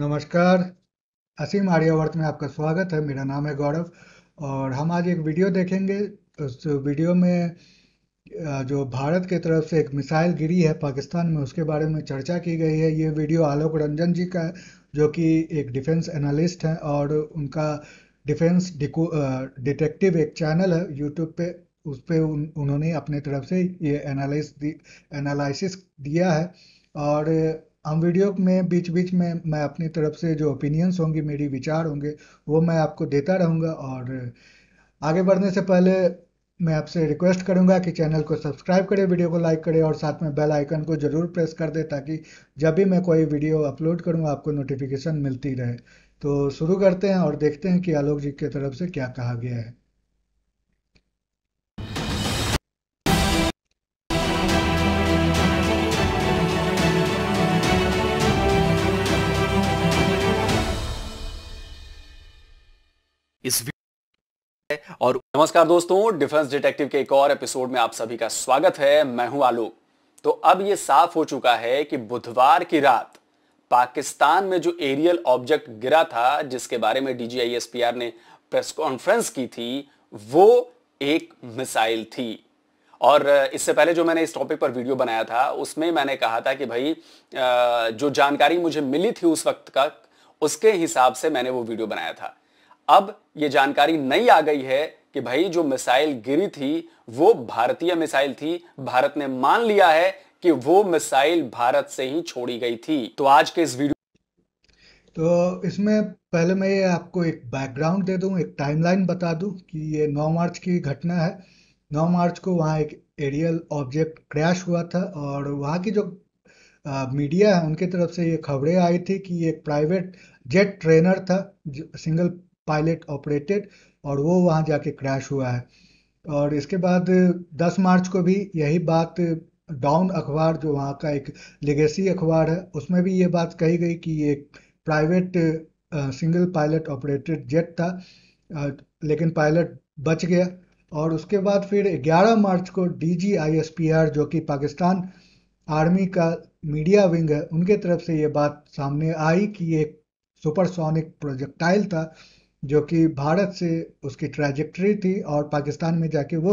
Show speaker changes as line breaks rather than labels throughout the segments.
नमस्कार असीम आर्यावर्त में आपका स्वागत है मेरा नाम है गौरव और हम आज एक वीडियो देखेंगे उस वीडियो में जो भारत के तरफ से एक मिसाइल गिरी है पाकिस्तान में उसके बारे में चर्चा की गई है ये वीडियो आलोक रंजन जी का है जो कि एक डिफेंस एनालिस्ट हैं और उनका डिफेंस डिटेक्टिव एक चैनल है यूट्यूब पे उस पर उन, उन्होंने अपने तरफ से ये एनालिस दी एनालिसिस दिया है और हम वीडियो में बीच बीच में मैं अपनी तरफ से जो ओपिनियंस होंगे मेरी विचार होंगे वो मैं आपको देता रहूँगा और आगे बढ़ने से पहले मैं आपसे रिक्वेस्ट करूंगा कि चैनल को सब्सक्राइब करें वीडियो को लाइक करें और साथ में बेल आइकन को ज़रूर प्रेस कर दें ताकि जब भी मैं कोई वीडियो अपलोड करूँ आपको नोटिफिकेशन मिलती रहे तो शुरू करते हैं और देखते हैं कि आलोक जी की तरफ से क्या कहा गया है
है और नमस्कार दोस्तों डिफेंस डिटेक्टिव के एक और एपिसोड में आप सभी का स्वागत है मैं हूं आलोक तो अब यह साफ हो चुका है कि बुधवार की रात पाकिस्तान में जो एरियल ऑब्जेक्ट गिरा था जिसके बारे में डीजीआईएसपीआर ने प्रेस कॉन्फ्रेंस की थी वो एक मिसाइल थी और इससे पहले जो मैंने इस टॉपिक पर वीडियो बनाया था उसमें मैंने कहा था कि भाई जो जानकारी मुझे मिली थी उस वक्त का उसके हिसाब से मैंने वो वीडियो बनाया था अब ये जानकारी नई आ गई है कि भाई जो मिसाइल गिरी थी वो भारतीय मिसाइल थी भारत ने मान लिया है कि वो मिसाइल भारत से ही छोड़ी गई थी तो आज के इस वीडियो
तो इसमें पहले मैं ये आपको एक बैकग्राउंड दे दूं एक टाइमलाइन बता दूं कि ये 9 मार्च की घटना है 9 मार्च को वहाँ एक एरियल ऑब्जेक्ट क्रैश हुआ था और वहाँ की जो आ, मीडिया है उनकी तरफ से ये खबरें आई थी कि एक प्राइवेट जेट ट्रेनर था सिंगल पायलट ऑपरेटेड और वो वहाँ जाके क्रैश हुआ है और इसके बाद 10 मार्च को भी यही बात डाउन अखबार जो वहाँ का एक लेगेसी अखबार है उसमें भी ये बात कही गई कि ये private single pilot operated jet था लेकिन पायलट बच गया और उसके बाद फिर 11 मार्च को डी जी जो कि पाकिस्तान आर्मी का मीडिया विंग है उनके तरफ से ये बात सामने आई कि ये सुपरसोनिक प्रोजेक्टाइल था जो कि भारत से उसकी ट्रैजेक्ट्री थी और पाकिस्तान में जाके वो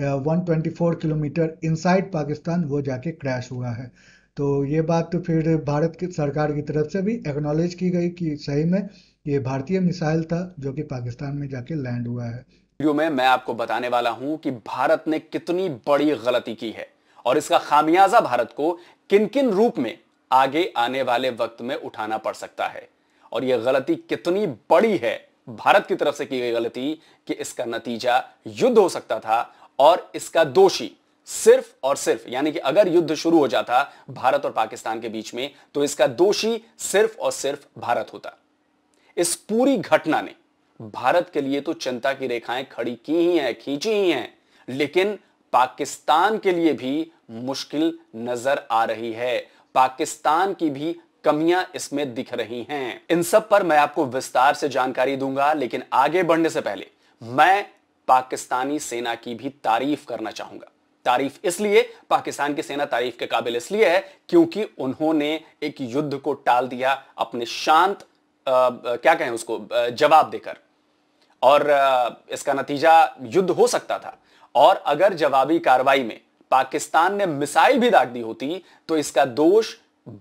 124 किलोमीटर इनसाइड पाकिस्तान वो जाके क्रैश हुआ है तो ये बात तो फिर भारत की सरकार की तरफ से भी एक्नॉलेज की गई कि सही में ये भारतीय मिसाइल था जो कि पाकिस्तान में जाके लैंड हुआ है
वीडियो में मैं आपको बताने वाला हूं कि भारत ने कितनी बड़ी गलती की है और इसका खामियाजा भारत को किन किन रूप में आगे आने वाले वक्त में उठाना पड़ सकता है और यह गलती कितनी बड़ी है भारत की तरफ से की गई गलती कि इसका नतीजा युद्ध हो सकता था और इसका दोषी सिर्फ और सिर्फ यानी कि अगर युद्ध शुरू हो जाता भारत और पाकिस्तान के बीच में तो इसका दोषी सिर्फ और सिर्फ भारत होता इस पूरी घटना ने भारत के लिए तो चिंता की रेखाएं खड़ी की ही हैं खींची ही हैं लेकिन पाकिस्तान के लिए भी मुश्किल नजर आ रही है पाकिस्तान की भी कमियां इसमें दिख रही हैं इन सब पर मैं आपको विस्तार से जानकारी दूंगा लेकिन आगे बढ़ने से पहले मैं पाकिस्तानी सेना की भी तारीफ करना चाहूंगा तारीफ इसलिए पाकिस्तान की सेना तारीफ के काबिल इसलिए है क्योंकि उन्होंने एक युद्ध को टाल दिया अपने शांत आ, क्या कहें उसको जवाब देकर और आ, इसका नतीजा युद्ध हो सकता था और अगर जवाबी कार्रवाई में पाकिस्तान ने मिसाइल भी दाग दी होती तो इसका दोष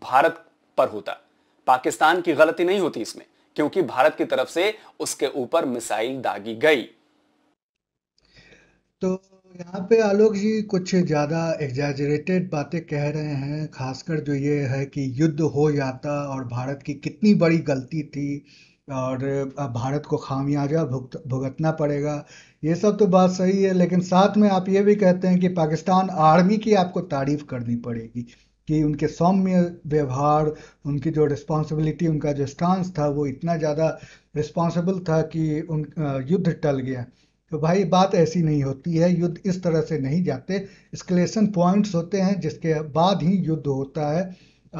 भारत पर होता पाकिस्तान की गलती नहीं होती इसमें क्योंकि भारत की तरफ से उसके ऊपर मिसाइल दागी गई
तो यहाँ पे आलोक जी कुछ ज़्यादा एग्जैजरेटेड बातें कह रहे हैं खासकर जो ये है कि युद्ध हो जाता और भारत की कितनी बड़ी गलती थी और भारत को खामियाजा भुगत भुगतना पड़ेगा ये सब तो बात सही है लेकिन साथ में आप ये भी कहते हैं कि पाकिस्तान आर्मी की आपको तारीफ करनी पड़ेगी कि उनके सौम्य व्यवहार उनकी जो रिस्पॉन्सिबिलिटी उनका जो स्टांस था वो इतना ज़्यादा रिस्पॉन्सिबल था कि उन युद्ध टल गया तो भाई बात ऐसी नहीं होती है युद्ध इस तरह से नहीं जाते स्कलेशन पॉइंट्स होते हैं जिसके बाद ही युद्ध होता है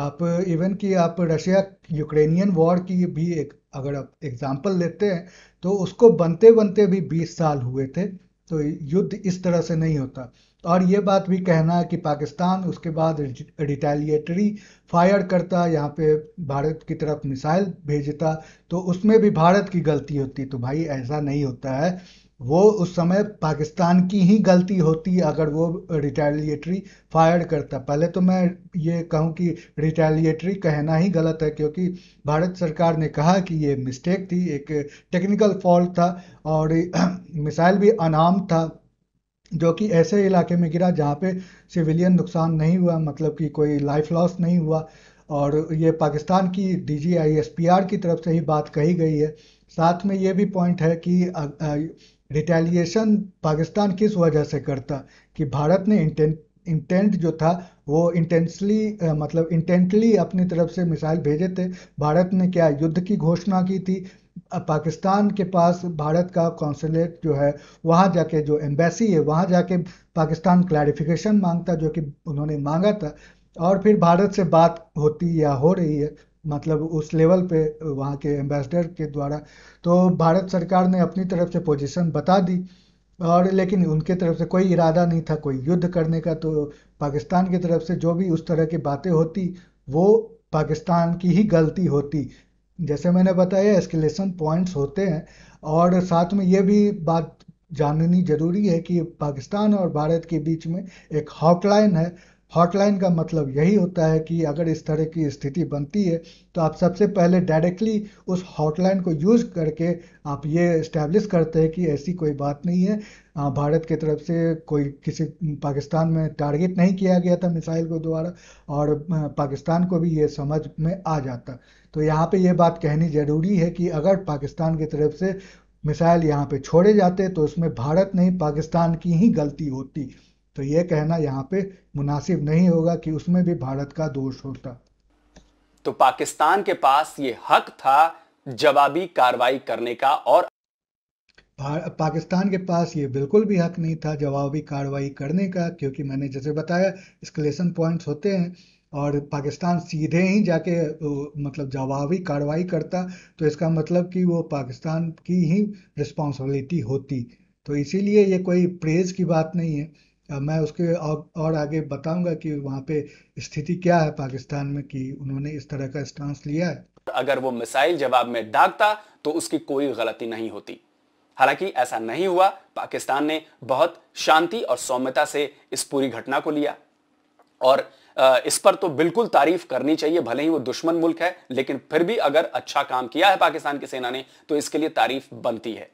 आप इवन कि आप रशिया यूक्रेनियन वॉर की भी एक अगर आप एग्जाम्पल लेते हैं तो उसको बनते बनते भी 20 साल हुए थे तो युद्ध इस तरह से नहीं होता और ये बात भी कहना कि पाकिस्तान उसके बाद रिटेलिएटरी फायर करता यहाँ पे भारत की तरफ मिसाइल भेजता तो उसमें भी भारत की गलती होती तो भाई ऐसा नहीं होता है वो उस समय पाकिस्तान की ही गलती होती अगर वो रिटेलिएटरी फायर करता पहले तो मैं ये कहूँ कि रिटेलिएटरी कहना ही गलत है क्योंकि भारत सरकार ने कहा कि ये मिस्टेक थी एक टेक्निकल फॉल्ट था और मिसाइल भी अनाम था जो कि ऐसे इलाके में गिरा जहाँ पे सिविलियन नुकसान नहीं हुआ मतलब कि कोई लाइफ लॉस नहीं हुआ और ये पाकिस्तान की D G I S P R की तरफ से ही बात कही गई है साथ में ये भी पॉइंट है कि रिटेलिएशन पाकिस्तान किस वजह से करता कि भारत ने इंटेंट इंटेंट जो था वो इंटेंसली मतलब इंटेंटली अपनी तरफ से मिसाइल भेजे थे भारत ने क्या युद्ध की घोषणा की थी पाकिस्तान के पास भारत का कौंसलेट जो है वहाँ जाके जो एम्बेसी है वहाँ जाके पाकिस्तान क्लैरिफिकेशन मांगता जो कि उन्होंने मांगा था और फिर भारत से बात होती या हो रही है मतलब उस लेवल पे वहाँ के एम्बेसडर के द्वारा तो भारत सरकार ने अपनी तरफ से पोजीशन बता दी और लेकिन उनके तरफ से कोई इरादा नहीं था कोई युद्ध करने का तो पाकिस्तान की तरफ से जो भी उस तरह की बातें होती वो पाकिस्तान की ही गलती होती जैसे मैंने बताया एस्केलेशन पॉइंट्स होते हैं और साथ में ये भी बात जाननी जरूरी है कि पाकिस्तान और भारत के बीच में एक हॉटलाइन है हॉटलाइन का मतलब यही होता है कि अगर इस तरह की स्थिति बनती है तो आप सबसे पहले डायरेक्टली उस हॉटलाइन को यूज़ करके आप ये इस्टेब्लिश करते हैं कि ऐसी कोई बात नहीं है भारत की तरफ से कोई किसी पाकिस्तान में टारगेट नहीं किया गया था मिसाइल को द्वारा और पाकिस्तान को भी ये समझ में आ जाता तो यहाँ पे ये बात कहनी ज़रूरी है कि अगर पाकिस्तान की तरफ से मिसाइल यहाँ पे छोड़े जाते तो उसमें भारत नहीं पाकिस्तान की ही गलती होती तो ये कहना यहाँ पे मुनासिब नहीं होगा कि उसमें भी भारत का दोष होता
तो पाकिस्तान के पास ये हक था जवाबी कार्रवाई करने का और
पाकिस्तान के पास ये बिल्कुल भी हक नहीं था जवाबी कार्रवाई करने का क्योंकि मैंने जैसे बताया स्कलेशन पॉइंट्स होते हैं और पाकिस्तान सीधे ही जाके मतलब जवाबी कार्रवाई करता तो इसका मतलब कि वो पाकिस्तान की ही रिस्पॉन्सिबिलिटी होती तो इसीलिए ये कोई प्रेज की बात नहीं है मैं उसके और, आगे बताऊंगा कि वहाँ पे स्थिति क्या है पाकिस्तान में कि उन्होंने इस तरह का स्टांस लिया है
अगर वो मिसाइल जवाब में दागता तो उसकी कोई गलती नहीं होती हालांकि ऐसा नहीं हुआ पाकिस्तान ने बहुत शांति और सौम्यता से इस पूरी घटना को लिया और इस पर तो बिल्कुल तारीफ करनी चाहिए भले ही वो दुश्मन मुल्क है लेकिन फिर भी अगर अच्छा काम किया है पाकिस्तान की सेना ने तो इसके लिए तारीफ बनती है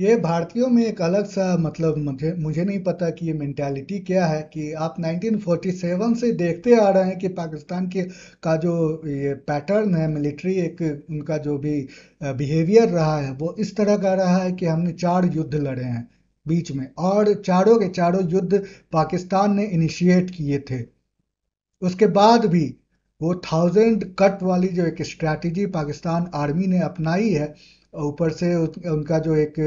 ये भारतीयों में एक अलग सा मतलब मुझे मुझे नहीं पता कि ये मैंटेलिटी क्या है कि आप 1947 से देखते आ रहे हैं कि पाकिस्तान के का जो ये पैटर्न है मिलिट्री एक उनका जो भी बिहेवियर रहा है वो इस तरह का रहा है कि हमने चार युद्ध लड़े हैं बीच में और चारों के चारों युद्ध पाकिस्तान ने इनिशिएट किए थे उसके बाद भी वो थाउजेंड कट वाली जो एक स्ट्रैटेजी पाकिस्तान आर्मी ने अपनाई है ऊपर से उनका जो एक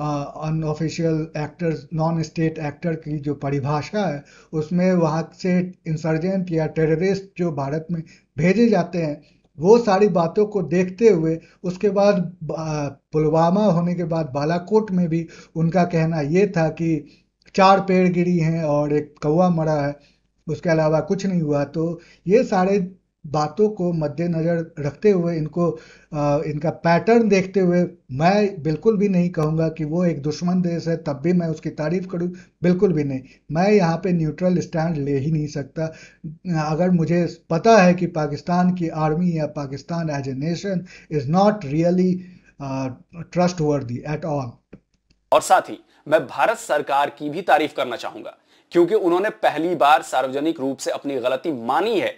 unofficial actor non state actor की जो परिभाषा है उसमें वहाँ से इंसर्जेंट या टेररिस्ट जो भारत में भेजे जाते हैं वो सारी बातों को देखते हुए उसके बाद पुलवामा होने के बाद बालाकोट में भी उनका कहना ये था कि चार पेड़ गिरी हैं और एक कौवा मरा है उसके अलावा कुछ नहीं हुआ तो ये सारे बातों को मद्देनज़र रखते हुए इनको आ, इनका पैटर्न देखते हुए मैं बिल्कुल भी नहीं कहूँगा कि वो एक दुश्मन देश है तब भी मैं उसकी तारीफ करूँ बिल्कुल भी नहीं मैं यहाँ पे न्यूट्रल स्टैंड ले ही नहीं सकता अगर मुझे पता है कि पाकिस्तान की आर्मी या Pakistan as a nation is not really trustworthy at all
और साथ ही मैं भारत सरकार की भी तारीफ करना चाहूंगा क्योंकि उन्होंने पहली बार सार्वजनिक रूप से अपनी गलती मानी है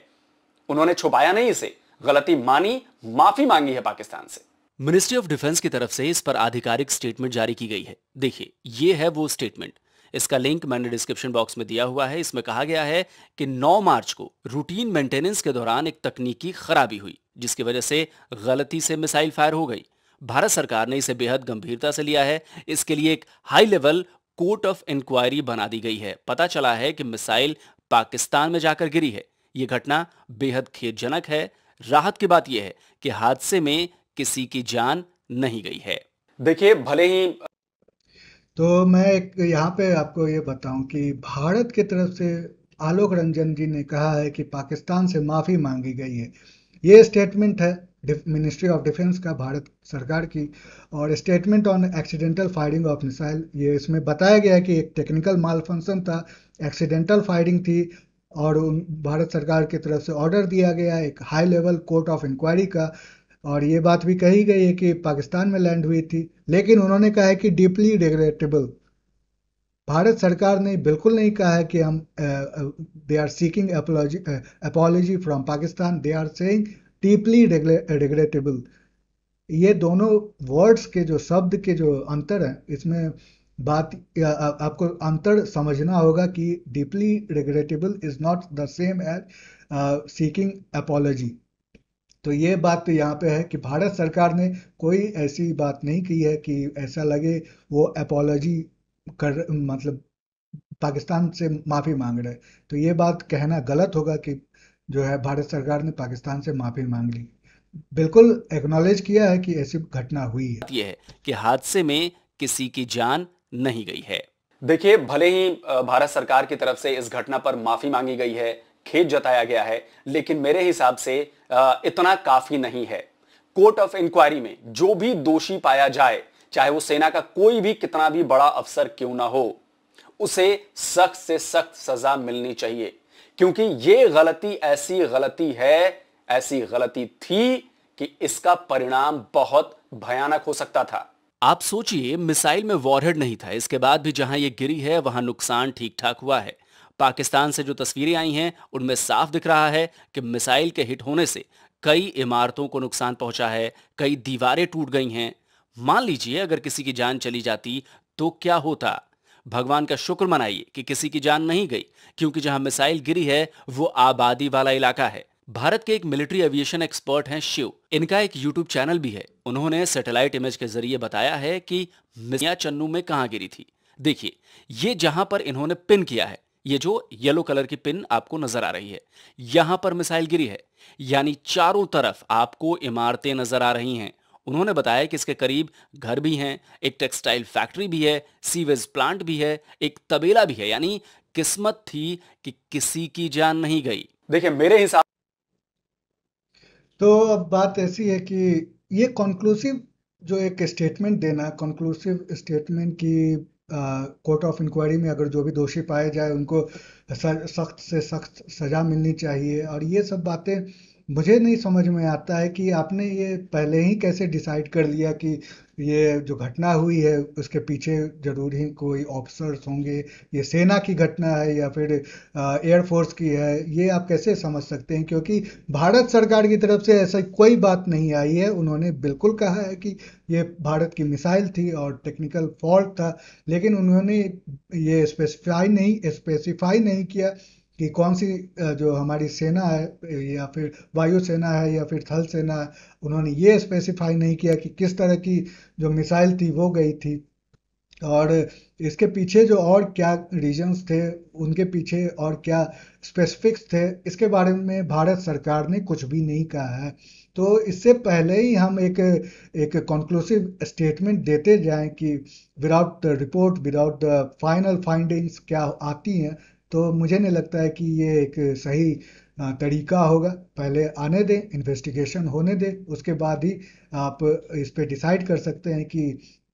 उन्होंने छुपाया नहीं इसे गलती मानी माफी मांगी है पाकिस्तान से मिनिस्ट्री ऑफ डिफेंस की तरफ से इस पर आधिकारिक स्टेटमेंट जारी की गई है देखिए ये है वो स्टेटमेंट इसका लिंक मैंने डिस्क्रिप्शन बॉक्स में दिया हुआ है इसमें कहा गया है कि 9 मार्च को रूटीन मेंटेनेंस के दौरान एक तकनीकी खराबी हुई जिसकी वजह से गलती से मिसाइल फायर हो गई भारत सरकार ने इसे बेहद गंभीरता से लिया है इसके लिए एक high level court of inquiry बना दी गई है पता चला है कि मिसाइल पाकिस्तान में जाकर गिरी है यह घटना बेहद खेदजनक है राहत की बात यह है कि हादसे में किसी की जान नहीं गई है देखिए भले ही
तो मैं एक यहाँ पे आपको ये बताऊं कि भारत की तरफ से आलोक रंजन जी ने कहा है कि पाकिस्तान से माफ़ी मांगी गई है ये स्टेटमेंट है मिनिस्ट्री ऑफ डिफेंस का भारत सरकार की और statement on accidental firing of missile ये इसमें बताया गया है कि एक टेक्निकल माल फंक्शन था एक्सीडेंटल फायरिंग थी और उन भारत सरकार की तरफ से ऑर्डर दिया गया एक high level court of inquiry का और ये बात भी कही गई है कि पाकिस्तान में लैंड हुई थी लेकिन उन्होंने कहा है कि डीपली रिग्रेटेबल भारत सरकार ने बिल्कुल नहीं कहा है कि हम they are seeking apology from Pakistan they are saying deeply regrettable ये दोनों वर्ड्स के जो शब्द के जो अंतर हैं इसमें बात आपको अंतर समझना होगा कि deeply regrettable is not the same as seeking apology तो ये बात तो यहाँ पे है कि भारत सरकार ने कोई ऐसी बात नहीं की है कि ऐसा लगे वो अपोलॉजी कर मतलब पाकिस्तान से माफ़ी मांग रहे तो ये बात कहना गलत होगा कि जो है भारत सरकार ने पाकिस्तान से माफ़ी मांग ली बिल्कुल एक्नॉलेज किया है कि ऐसी घटना हुई है
ये है कि हादसे में किसी की जान नहीं गई है देखिए भले ही भारत सरकार की तरफ से इस घटना पर माफी मांगी गई है खेद जताया गया है लेकिन मेरे हिसाब से इतना काफी नहीं है कोर्ट ऑफ इंक्वायरी में जो भी दोषी पाया जाए चाहे वो सेना का कोई भी कितना भी बड़ा अफसर क्यों ना हो उसे सख्त से सख्त सजा मिलनी चाहिए क्योंकि ये गलती ऐसी गलती है ऐसी गलती थी कि इसका परिणाम बहुत भयानक हो सकता था आप सोचिए मिसाइल में वॉरहेड नहीं था इसके बाद भी जहां ये गिरी है वहां नुकसान ठीक ठाक हुआ है पाकिस्तान से जो तस्वीरें आई हैं उनमें साफ दिख रहा है कि मिसाइल के हिट होने से कई इमारतों को नुकसान पहुंचा है कई दीवारें टूट गई हैं मान लीजिए अगर किसी की जान चली जाती तो क्या होता भगवान का शुक्र मनाइए कि किसी की जान नहीं गई क्योंकि जहां मिसाइल गिरी है वो आबादी वाला इलाका है भारत के एक मिलिट्री एविएशन एक्सपर्ट हैं शिव इनका एक यूट्यूब चैनल भी है उन्होंने सैटेलाइट इमेज के जरिए बताया है कि मिया चन्नू में कहाँ गिरी थी देखिए ये जहां पर इन्होंने पिन किया है ये जो येलो कलर की पिन आपको नजर आ रही है यहां पर मिसाइल गिरी है यानी चारों तरफ आपको इमारतें नजर आ रही हैं उन्होंने बताया कि इसके करीब घर भी हैं एक टेक्सटाइल फैक्ट्री भी है सीवेज प्लांट भी है एक तबेला भी है यानी किस्मत थी कि किसी की जान नहीं गई देखिए मेरे हिसाब
तो अब बात ऐसी है कि ये कॉन्क्लूसिव जो एक स्टेटमेंट देना कंक्लूसिव स्टेटमेंट की कोर्ट ऑफ इंक्वायरी में अगर जो भी दोषी पाए जाए उनको सख्त से सख्त सज़ा मिलनी चाहिए और ये सब बातें मुझे नहीं समझ में आता है कि आपने ये पहले ही कैसे डिसाइड कर लिया कि ये जो घटना हुई है उसके पीछे जरूर ही कोई ऑफिसर्स होंगे ये सेना की घटना है या फिर एयरफोर्स की है ये आप कैसे समझ सकते हैं क्योंकि भारत सरकार की तरफ से ऐसा कोई बात नहीं आई है उन्होंने बिल्कुल कहा है कि ये भारत की मिसाइल थी और टेक्निकल फॉल्ट था लेकिन उन्होंने ये स्पेसिफाई नहीं स्पेसिफाई नहीं किया कि कौन सी जो हमारी सेना है या फिर वायुसेना है या फिर थल सेना है उन्होंने ये स्पेसिफाई नहीं किया कि किस तरह की जो मिसाइल थी वो गई थी और इसके पीछे जो और क्या रीजन्स थे उनके पीछे और क्या स्पेसिफिक्स थे इसके बारे में भारत सरकार ने कुछ भी नहीं कहा है तो इससे पहले ही हम एक एक कंक्लूसिव स्टेटमेंट देते जाएं कि without the report without the final findings क्या आती हैं तो मुझे नहीं लगता है कि ये एक सही तरीका होगा पहले आने दें इन्वेस्टिगेशन होने दें उसके बाद ही आप इस पर डिसाइड कर सकते हैं कि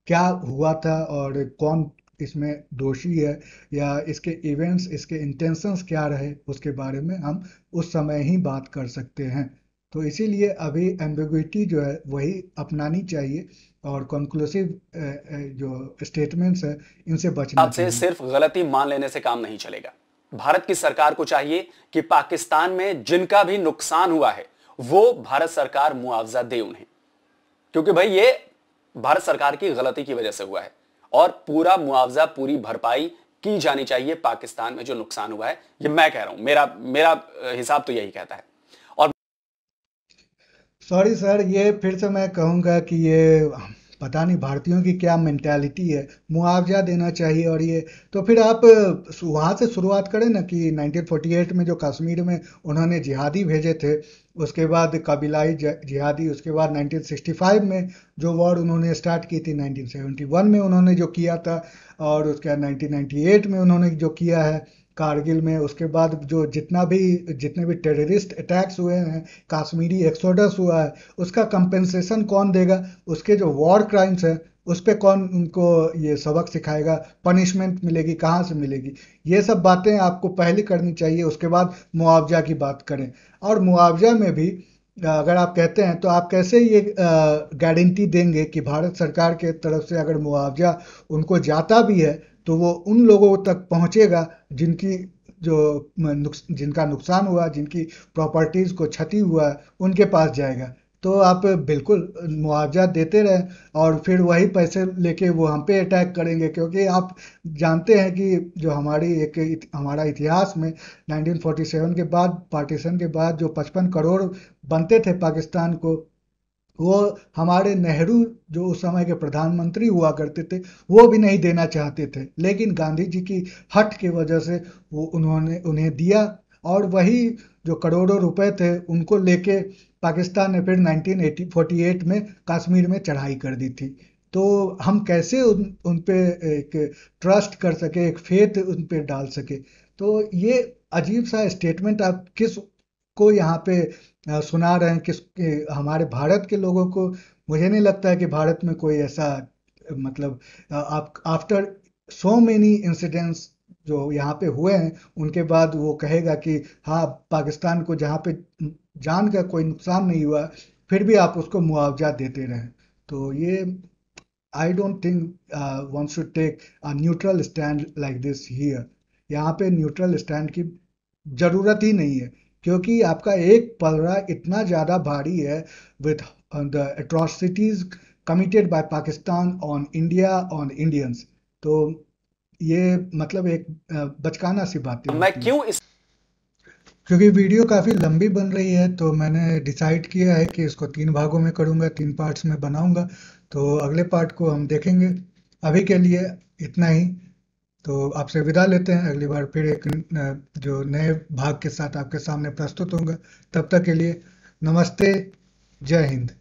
क्या हुआ था और कौन इसमें दोषी है या इसके इवेंट्स इसके इंटेंशंस क्या रहे उसके बारे में हम उस समय ही बात कर सकते हैं तो इसीलिए अभी एम्बिग्विटी जो है वही अपनानी चाहिए और कंक्लूसिव जो स्टेटमेंट्स है इनसे बचना चाहिए
सिर्फ गलती मान लेने से काम नहीं चलेगा भारत की सरकार को चाहिए कि पाकिस्तान में जिनका भी नुकसान हुआ है वो भारत सरकार मुआवजा दे उन्हें क्योंकि भाई ये भारत सरकार की गलती की वजह से हुआ है और पूरा मुआवजा पूरी भरपाई की जानी चाहिए पाकिस्तान में जो नुकसान हुआ है ये मैं कह रहा हूं मेरा मेरा हिसाब तो यही कहता है और
सॉरी सर ये फिर से मैं कहूंगा कि ये पता नहीं भारतीयों की क्या मैंटेलिटी है मुआवजा देना चाहिए और ये तो फिर आप वहाँ से शुरुआत करें ना कि 1948 में जो कश्मीर में उन्होंने जिहादी भेजे थे उसके बाद कबीलाई जिहादी उसके बाद 1965 में जो वॉर उन्होंने स्टार्ट की थी 1971 में उन्होंने जो किया था और उसके बाद नाइनटीन में उन्होंने जो किया है कारगिल में उसके बाद जो जितना भी जितने भी टेररिस्ट अटैक्स हुए हैं काश्मीरी एक्सोडस हुआ है उसका कंपेंसेशन कौन देगा उसके जो वॉर क्राइम्स हैं उस पर कौन उनको ये सबक सिखाएगा पनिशमेंट मिलेगी कहाँ से मिलेगी ये सब बातें आपको पहले करनी चाहिए उसके बाद मुआवजा की बात करें और मुआवजा में भी अगर आप कहते हैं तो आप कैसे ये गारंटी देंगे कि भारत सरकार के तरफ से अगर मुआवजा उनको जाता भी है तो वो उन लोगों तक पहुँचेगा जिनकी जो नुक, जिनका नुकसान हुआ जिनकी प्रॉपर्टीज़ को क्षति हुआ उनके पास जाएगा तो आप बिल्कुल मुआवजा देते रहें और फिर वही पैसे लेके वो हम पे अटैक करेंगे क्योंकि आप जानते हैं कि जो हमारी एक इत, हमारा इतिहास में 1947 के बाद पार्टीशन के बाद जो 55 करोड़ बनते थे पाकिस्तान को वो हमारे नेहरू जो उस समय के प्रधानमंत्री हुआ करते थे वो भी नहीं देना चाहते थे लेकिन गांधी जी की हट की वजह से वो उन्होंने उन्हें दिया और वही जो करोड़ों रुपए थे उनको लेके पाकिस्तान ने फिर 1948 में कश्मीर में चढ़ाई कर दी थी तो हम कैसे उन उन पे एक ट्रस्ट कर सके एक फेथ उन पे डाल सके तो ये अजीब सा स्टेटमेंट आप किस को यहाँ पे सुना रहे हैं किस हमारे भारत के लोगों को मुझे नहीं लगता है कि भारत में कोई ऐसा मतलब आप आफ्टर सो मेनी इंसिडेंट्स जो यहाँ पे हुए हैं उनके बाद वो कहेगा कि हाँ पाकिस्तान को जहाँ पे जान का कोई नुकसान नहीं हुआ फिर भी आप उसको मुआवजा देते रहें तो ये I don't think one should take a neutral stand like this here यहाँ पे न्यूट्रल स्टैंड की ज़रूरत ही नहीं है क्योंकि आपका एक पलड़ा इतना ज़्यादा भारी है with the atrocities committed by Pakistan on India on Indians तो ये मतलब एक uh, बचकाना सी बात है मैं क्यों इस क्योंकि वीडियो काफ़ी लंबी बन रही है तो मैंने डिसाइड किया है कि इसको तीन भागों में करूंगा तीन पार्ट्स में बनाऊंगा तो अगले पार्ट को हम देखेंगे अभी के लिए इतना ही तो आपसे विदा लेते हैं अगली बार फिर एक जो नए भाग के साथ आपके सामने प्रस्तुत होंगे तब तक के लिए नमस्ते जय हिंद